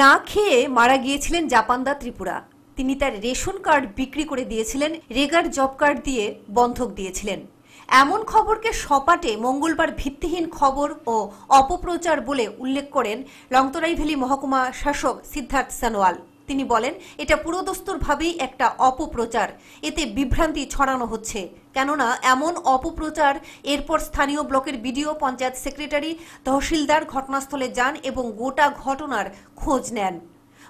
না খেয়ে মারা গিয়েছিলেন জাপানদা ত্রিপুরা তিনি তার রেশন কার্ড বিক্রি করে দিয়েছিলেন রেগার জব কার্ড দিয়ে বন্ধক দিয়েছিলেন এমন খবরকে সপাটে মঙ্গলবার ভিত্তিহীন খবর ও অপপ্রচার বলে উল্লেখ করেন লংতরাইভেলি মহকুমা শাসক সিদ্ধার্থ সানোয়াল তিনি বলেন এটা পুরোদস্তুরভাবেই একটা অপপ্রচার এতে বিভ্রান্তি ছড়ানো হচ্ছে কেননা এমন অপপ্রচার এরপর স্থানীয় ব্লকের বিডিও পঞ্চায়েত সেক্রেটারি তহসিলদার ঘটনাস্থলে যান এবং গোটা ঘটনার খোঁজ নেন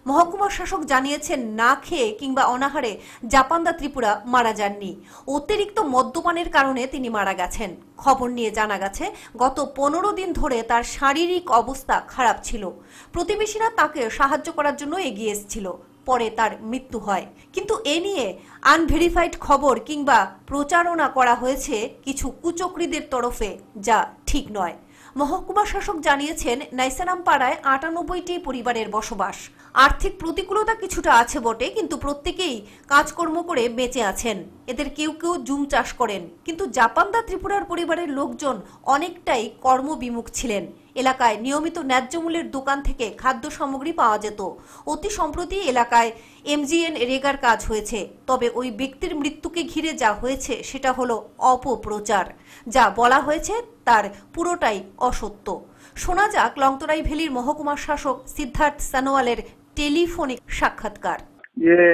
মহকুমা শাসক জানিয়েছেন না খেয়ে কিংবা অনাহারে জাপানদা ত্রিপুরা মারা যাননি অতিরিক্ত মদ্যপানের কারণে তিনি মারা গেছেন খবর নিয়ে জানা গেছে গত পনেরো দিন ধরে তার শারীরিক অবস্থা খারাপ ছিল প্রতিবেশীরা তাকে সাহায্য করার জন্য এগিয়ে এসেছিল পরে তার মৃত্যু হয় কিন্তু এ নিয়ে আনভেরিফাইড খবর কিংবা প্রচারণা করা হয়েছে কিছু কুচক্রীদের তরফে যা ঠিক নয় মহকুমা শাসক জানিয়েছেন নাইসারাম পাড়ায় আটানব্বইটি পরিবারের বসবাস আর্থিক প্রতিকূলতা কিছুটা আছে বটে কিন্তু প্রত্যেকেই কাজকর্ম করে বেঁচে আছেন এদের কেউ কেউ জুম চাষ করেন কিন্তু জাপানদা ত্রিপুরার পরিবারের লোকজন অনেকটাই কর্মবিমুখ ছিলেন এলাকায় নিয়মিত ন্যায্য মূল্যের দোকান থেকে খাদ্য সামগ্রী পাওয়া যেত অতি সম্প্রতি এলাকায় এমজিএন রেগার কাজ হয়েছে তবে ওই ব্যক্তির মৃত্যুকে ঘিরে যা হয়েছে সেটা হলো অপপ্রচার যা বলা হয়েছে তার পুরোটাই অসত্য শোনা যাক লংতরাই ভেলির মহকুমা শাসক সিদ্ধার্থ সানোয়ালের টেলিফোনিক সাক্ষাৎকার ये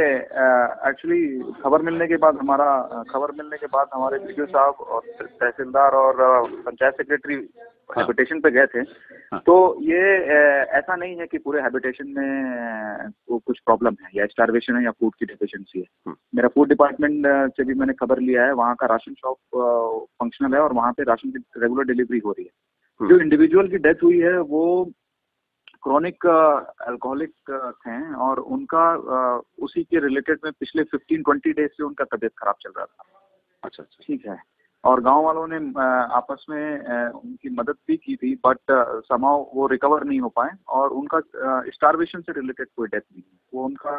एक्चुअली खबर मिलने के बाद हमारा खबर मिलने के बाद हमारे वीडियो साहब और तहसीलदार और पंचायत सेक्रेटरी हैबिटेशन हाँ। पे गए थे हाँ। तो ये ऐसा नहीं है कि पूरे हैबिटेशन में कुछ प्रॉब्लम है या स्टार्वेशन है या फूड की डिफिशियंसी है हाँ। मेरा फूड डिपार्टमेंट से भी मैंने खबर लिया है वहाँ का राशन शॉप फंक्शनल है और वहाँ पे राशन की रेगुलर डिलीवरी हो रही है जो इंडिविजुअल की डेथ हुई है वो क्रॉनिक अल्कोहलिक थे और उनका उसी के रिलेटेड में पिछले फिफ्टीन ट्वेंटी डेज से उनका तबियत खराब चल रहा था अच्छा, अच्छा। ठीक है और गांव वालों ने आपस में उनकी मदद भी की थी बट समाव वो रिकवर नहीं हो पाए और उनका स्टारवेशन से रिलेटेड कोई डेथ नहीं वो उनका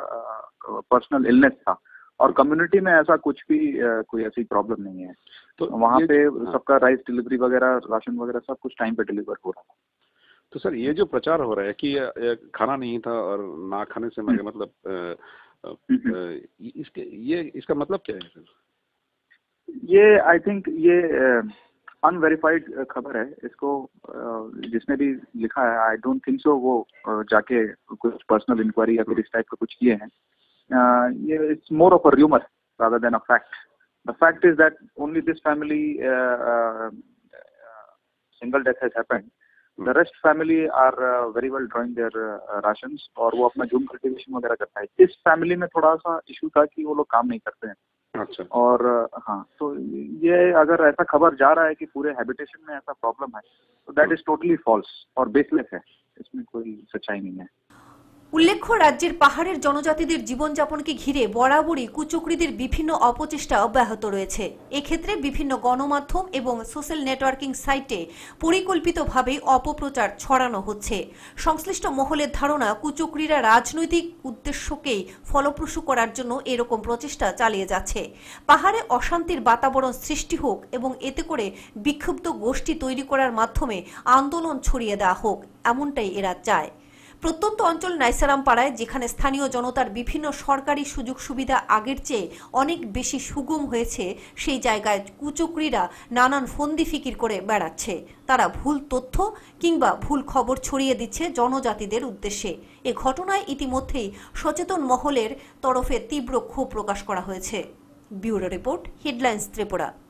पर्सनल इलनेस था और कम्युनिटी में ऐसा कुछ भी कोई ऐसी प्रॉब्लम नहीं है तो वहाँ पे हाँ। सबका राइस डिलीवरी वगैरह राशन वगैरह सब कुछ टाइम पे डिलीवर हो रहा था तो सर ये जो प्रचार हो रहा है कि खाना नहीं था और ना खाने से हम्म। मतलब हम्म, हम्म। इसके ये इसका मतलब क्या है सर ये आई थिंक ये अनवेरीफाइड uh, uh, खबर है इसको uh, जिसने भी लिखा है आई डोंट थिंक सो वो uh, जाके कुछ पर्सनल इंक्वायरी या फिर इस टाइप का कुछ किए हैं uh, ये it's more of a rumour rather than a fact the fact is that only this family single death has happened the rest family are very well drawing their ration और वो अपना zoom cultivation वगैरह करता है इस family में थोड़ा सा इशू था कि वो लोग काम नहीं करते हैं अच्छा और हाँ तो ये अगर ऐसा खबर जा रहा है कि पूरे हैबिटेशन में ऐसा प्रॉब्लम है तो दैट इज टोटली फॉल्स और बेसलेस है इसमें कोई सच्चाई नहीं है উল্লেখ্য রাজ্যের পাহাড়ের জনজাতিদের জীবনযাপনকে ঘিরে বরাবরই কুচক্রীদের বিভিন্ন অপচেষ্টা অব্যাহত রয়েছে এক্ষেত্রে বিভিন্ন গণমাধ্যম এবং সোশ্যাল নেটওয়ার্কিং সাইটে পরিকল্পিতভাবে অপপ্রচার ছড়ানো হচ্ছে সংশ্লিষ্ট মহলের ধারণা কুচক্রীরা রাজনৈতিক উদ্দেশ্যকেই ফলপ্রসূ করার জন্য এরকম প্রচেষ্টা চালিয়ে যাচ্ছে পাহাড়ে অশান্তির বাতাবরণ সৃষ্টি হোক এবং এতে করে বিক্ষুব্ধ গোষ্ঠী তৈরি করার মাধ্যমে আন্দোলন ছড়িয়ে দেওয়া হোক এমনটাই এরা চায় প্রত্যন্ত অঞ্চল নাইসারামপাড়ায় যেখানে স্থানীয় জনতার বিভিন্ন সরকারি সুযোগ সুবিধা আগের চেয়ে অনেক বেশি সুগম হয়েছে সেই জায়গায় কুচক্রীরা নানান ফন্দি ফিকির করে বেড়াচ্ছে তারা ভুল তথ্য কিংবা ভুল খবর ছড়িয়ে দিচ্ছে জনজাতিদের উদ্দেশ্যে এ ঘটনায় ইতিমধ্যেই সচেতন মহলের তরফে তীব্র ক্ষোভ প্রকাশ করা হয়েছে ব্যুরো রিপোর্ট হেডলাইন্স ত্রিপুরা